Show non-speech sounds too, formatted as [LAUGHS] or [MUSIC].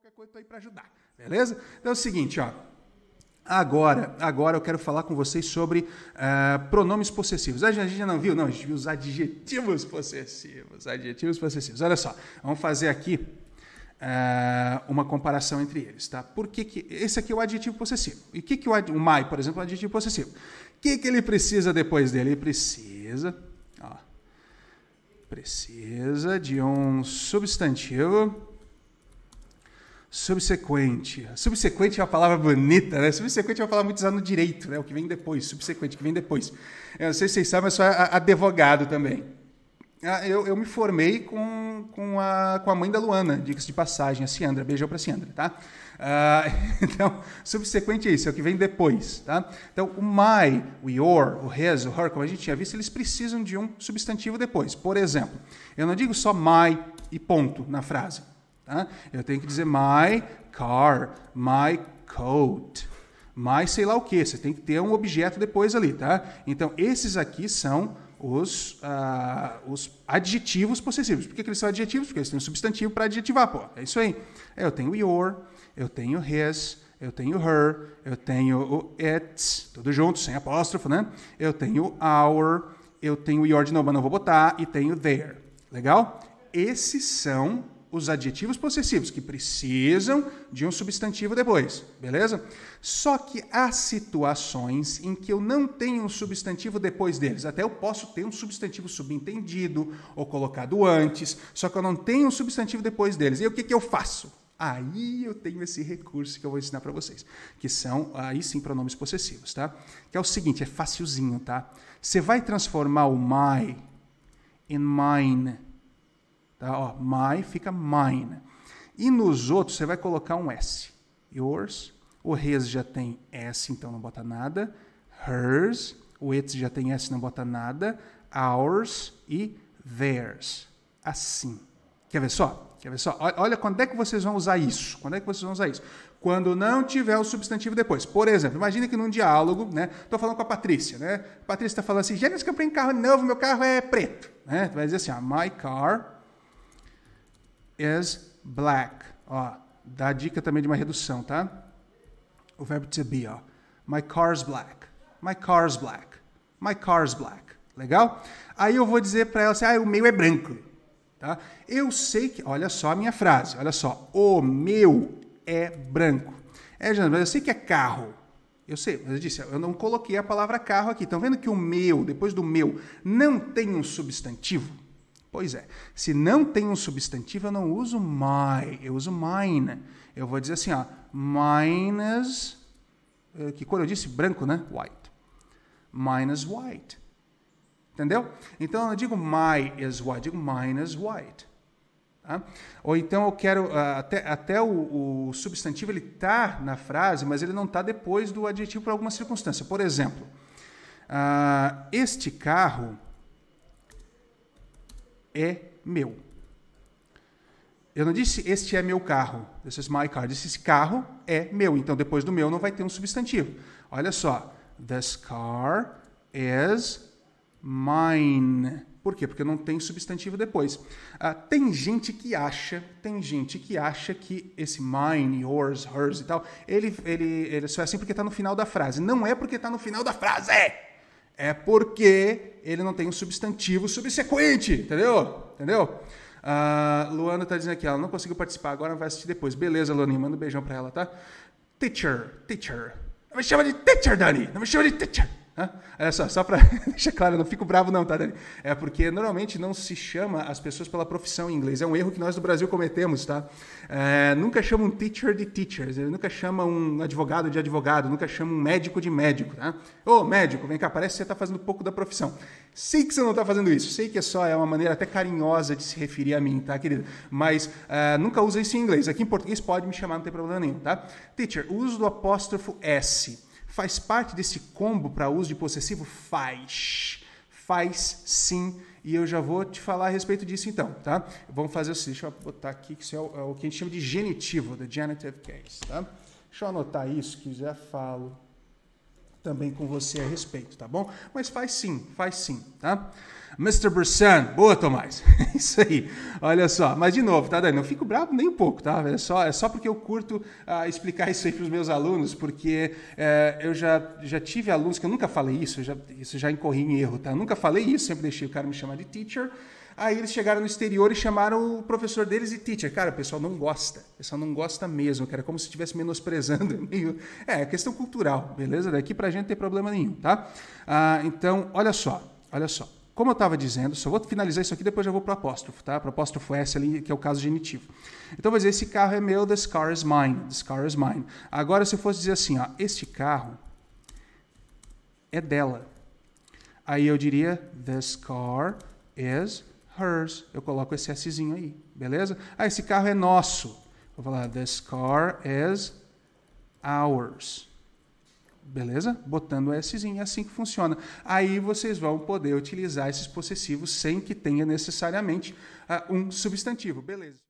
qualquer coisa, estou aí para ajudar, beleza? Então é o seguinte, ó. Agora, agora eu quero falar com vocês sobre uh, pronomes possessivos. A gente já não viu, não, a gente viu os adjetivos possessivos. Adjetivos possessivos. Olha só, vamos fazer aqui Uh, uma comparação entre eles. Tá? Por que, que esse aqui é o adjetivo possessivo? E que que o, ad... o my, por exemplo, é o adjetivo possessivo? O que, que ele precisa depois dele? Ele precisa, ó, precisa de um substantivo subsequente. Subsequente é uma palavra bonita, né? Subsequente é uma palavra muito usada no direito, né? O que vem depois, subsequente, o que vem depois. Eu não sei se vocês sabem, eu sou advogado também. Ah, eu, eu me formei com, com, a, com a mãe da Luana, diga-se de passagem, a Ciandra. Beijão para a Ciandra, tá? Uh, [LAUGHS] então, subsequente é isso, é o que vem depois. Tá? Então, o my, o your, o his, o her, como a gente tinha visto, eles precisam de um substantivo depois. Por exemplo, eu não digo só my e ponto na frase. Tá? Eu tenho que dizer my car, my coat, my sei lá o que. Você tem que ter um objeto depois ali, tá? Então, esses aqui são os, uh, os adjetivos possessivos. Por que, que, eles são adjetivos? Porque eles têm um substantivo para adjetivar, pô. É isso aí. É, eu tenho your, eu tenho his, eu tenho her, eu tenho o it, tudo junto, sem apóstrofo, né? Eu tenho our, eu tenho your de novo, mas não vou botar, e tenho there. Legal? Esses são os adjetivos possessivos, que precisam de um substantivo depois, beleza? Só que há situações em que eu não tenho um substantivo depois deles. Até eu posso ter um substantivo subentendido ou colocado antes, só que eu não tenho um substantivo depois deles. E o que, que eu faço? Aí eu tenho esse recurso que eu vou ensinar para vocês, que são aí sim pronomes possessivos, tá? Que é o seguinte, é facilzinho, tá? Você vai transformar o my em mine Tá? Ó, my fica mine. E nos outros você vai colocar um S. Yours. O his já tem S, então não bota nada. Hers. O its já tem S, não bota nada. Ours e theirs. Assim. Quer ver só? Quer ver só? Olha quando é que vocês vão usar isso. Quando é que vocês vão usar isso? Quando não tiver o substantivo depois. Por exemplo, imagina que num diálogo, né? Estou falando com a Patrícia, né? A Patrícia está falando assim, Gênesis, comprei um carro novo, meu carro é preto. Né? Tu vai dizer assim, ah, my car is black. Ó, dá a dica também de uma redução, tá? O verbo to be, ó. My car's black. My car's black. My car's black. Legal? Aí eu vou dizer para ela assim: "Ah, o meu é branco". Tá? Eu sei que, olha só a minha frase, olha só, o meu é branco. É, Jana, mas eu sei que é carro. Eu sei, mas eu disse, eu não coloquei a palavra carro aqui. Estão vendo que o meu, depois do meu, não tem um substantivo? Pois é, se não tem um substantivo, eu não uso my, eu uso mine. Eu vou dizer assim, ó, minus. Eh, que cor eu disse? Branco, né? White. Minus white. Entendeu? Então eu não digo my is white, digo minus white. Tá? Ou então eu quero. Ah, até, até o, o substantivo ele está na frase, mas ele não está depois do adjetivo por alguma circunstância. Por exemplo, uh, este carro é meu. Eu não disse este é meu carro, this is my car. Eu disse esse carro é meu, então depois do meu não vai ter um substantivo. Olha só, this car is mine. Por quê? Porque não tem substantivo depois. Uh, tem gente que acha, tem gente que acha que esse mine, yours, hers e tal, ele, ele, ele só é assim porque está no final da frase. Não é porque está no final da frase! É! é porque ele não tem um substantivo subsequente, entendeu? Entendeu? Uh, Luana está dizendo aqui, ela não conseguiu participar agora, vai assistir depois. Beleza, Luana, manda um beijão para ela, tá? Teacher, teacher. Não me chama de teacher, Dani. Não me chama de teacher. Olha só, só para [LAUGHS] deixar claro, eu não fico bravo não, tá, Dani? É porque normalmente não se chama as pessoas pela profissão em inglês. É um erro que nós do Brasil cometemos, tá? É, nunca chama um teacher de teacher. nunca chama um advogado de advogado, nunca chama um médico de médico, tá? Ô, médico, vem cá, parece que você está fazendo pouco da profissão. Sei que você não está fazendo isso, sei que é só é uma maneira até carinhosa de se referir a mim, tá, querido? Mas é, nunca usa isso em inglês. Aqui em português pode me chamar, não tem problema nenhum, tá? Teacher, uso do apóstrofo S Faz parte desse combo para uso de possessivo? Faz. Faz sim. E eu já vou te falar a respeito disso então, tá? Vamos fazer assim, deixa eu botar aqui, que isso é o, é o que a gente chama de genitivo, the genitive case, tá? Deixa eu anotar isso, que já falo também com você a respeito, tá bom? Mas faz sim, faz sim, tá? Mr. Brissan, boa, Tomás. [LAUGHS] Isso aí. Olha só, mas de novo, tá, Dani? Não fico bravo nem um pouco, tá? É só, é só porque eu curto ah, explicar [LAUGHS] isso aí para os meus alunos, porque é, eu já, já tive alunos que eu nunca falei isso, já, isso já incorri em erro, tá? Eu nunca falei isso, sempre deixei o cara me chamar de teacher. Aí eles chegaram no exterior e chamaram o professor deles de teacher. Cara, o pessoal não gosta. O pessoal não gosta mesmo, Era é como se estivesse menosprezando. [LAUGHS] Meio... É, é, questão cultural, beleza? Daqui pra gente não tem problema nenhum, tá? Ah, então, olha só, olha só. Como eu estava dizendo, só vou finalizar isso aqui, depois já vou para o apóstrofo, tá? Para o apóstrofo S ali, que é o caso genitivo. Então vou dizer, esse carro é meu, this car is mine, this car is mine. Agora, se eu fosse dizer assim, ó, este carro é dela. Aí eu diria, this car is hers. Eu coloco esse Szinho aí, beleza? Ah, esse carro é nosso. Vou falar, this car is ours. Beleza? Botando o Szinho. É assim que funciona. Aí vocês vão poder utilizar esses possessivos sem que tenha necessariamente uh, um substantivo. Beleza.